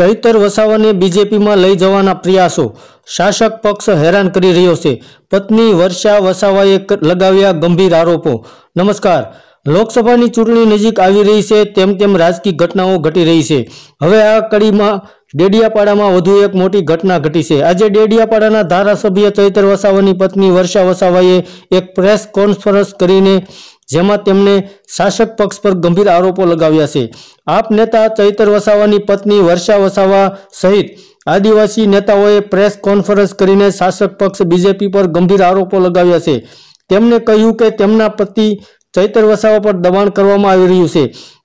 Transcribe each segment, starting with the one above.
ચૈતર વસાવાને બીજેપીમાં લઈ જવાના પ્રયાસો શાસક પક્ષ હેરાન કરી રહ્યો છે પત્ની વર્ષા વસાવાએ લગાવ્યા ગંભીર આરોપો નમસ્કાર લોકસભાની ચૂંટણી નજીક આવી રહી છે તેમ તેમ રાજકીય ઘટનાઓ ઘટી રહી છે હવે આ કડીમાં ડેડિયાપાડામાં વધુ એક મોટી ઘટના ઘટી છે આજે ડેડિયાપાડાના ધારાસભ્ય ચૈતર વસાવાની પત્ની વર્ષા વસાવાએ એક પ્રેસ કોન્ફરન્સ કરીને જેમાં તેમણે શાસક પક્ષ પર ગંભીર આરોપો લગાવ્યા છે આપ નેતા ચૈતર વસાવાની પત્ની વર્ષા વસાવા સહિત આદિવાસી નેતાઓએ પ્રેસ કોન્ફરન્સ કરીને શાસક પક્ષ બીજેપી પર ગંભીર આરોપો લગાવ્યા છે તેમણે કહ્યું કે તેમના પતિ ચૈતર વસાવ પર દબાણ કરવામાં આવી રહ્યું છે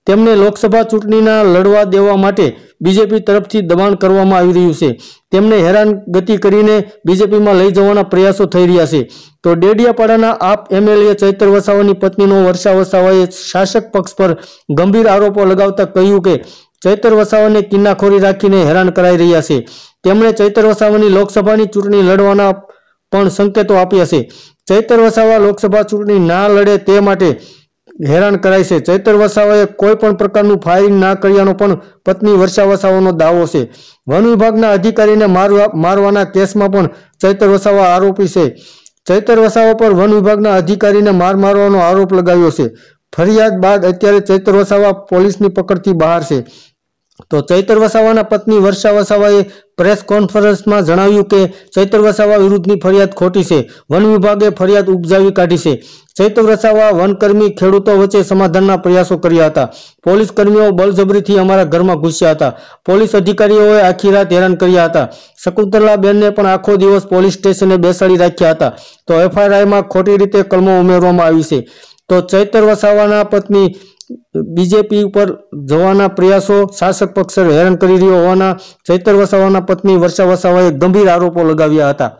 તેમને લોકસભા ચૂંટણીના લડવા દેવા માટે બીજેપી તરફથી દબાણ કરવામાં આવી રહ્યું છે તેમને ગતિ કરીને બીજેપીમાં લઈ જવાના પ્રયાસો થઈ રહ્યા છે તો ડેડિયાપાડાના આપ એમએલએ ચૈતર વસાવાની પત્નીનો વર્ષા વસાવાએ શાસક પક્ષ પર ગંભીર આરોપો લગાવતા કહ્યું કે ચૈતર વસાવાને કિન્નાખોરી રાખીને હેરાન કરાઈ રહ્યા છે તેમણે ચૈતર વસાવાની લોકસભાની ચૂંટણી લડવાના પણ સંકેતો આપ્યા છે ચૈતર વસાવા લોકસભા ચૂંટણી ના લડે તે માટે હેરાન કરાય છે ચૈતર વસાવાએ કોઈ પણ પ્રકારનું ફાયરિંગ ના કર્યાનો પણ પત્ની વર્ષા વસાવાનો દાવો છે વન વિભાગના અધિકારીને મારવા મારવાના કેસમાં પણ ચૈતર વસાવા આરોપી છે ચૈતર વસાવા પર વન વિભાગના અધિકારીને માર મારવાનો આરોપ લગાવ્યો છે ફરિયાદ બાદ અત્યારે ચૈતર વસાવા પોલીસની પકડથી બહાર છે તો ચૈતર વસાવાના પત્ની વર્ષા વસાવાએ પ્રેસ કોન્ફરન્સમાં જણાવ્યું કે ચૈતર વસાવા વિરુદ્ધની ફરિયાદ ખોટી છે વન વિભાગે ફરિયાદ ઉપજાવી કાઢી છે ચૈતર વસાવા વનકર્મી ખેડૂતો વચ્ચે સમાધાનના પ્રયાસો કર્યા હતા પોલીસ કર્મીઓ બળજબરીથી અમારા ઘરમાં ઘૂસ્યા હતા પોલીસ અધિકારીઓએ આખી રાત હેરાન કર્યા હતા શકુંતલાબેનને પણ આખો દિવસ પોલીસ સ્ટેશને બેસાડી રાખ્યા હતા તો એફઆઈઆરમાં ખોટી રીતે કલમો ઉમેરવામાં આવી છે તો ચૈતર વસાવાના પત્ની બીજેપી ઉપર જવાના પ્રયાસો શાસક પક્ષને હેરાન કરી રહ્યો હોવાના ચૈતર વસાવાના પત્ની વર્ષા વસાવાએ ગંભીર આરોપો લગાવ્યા હતા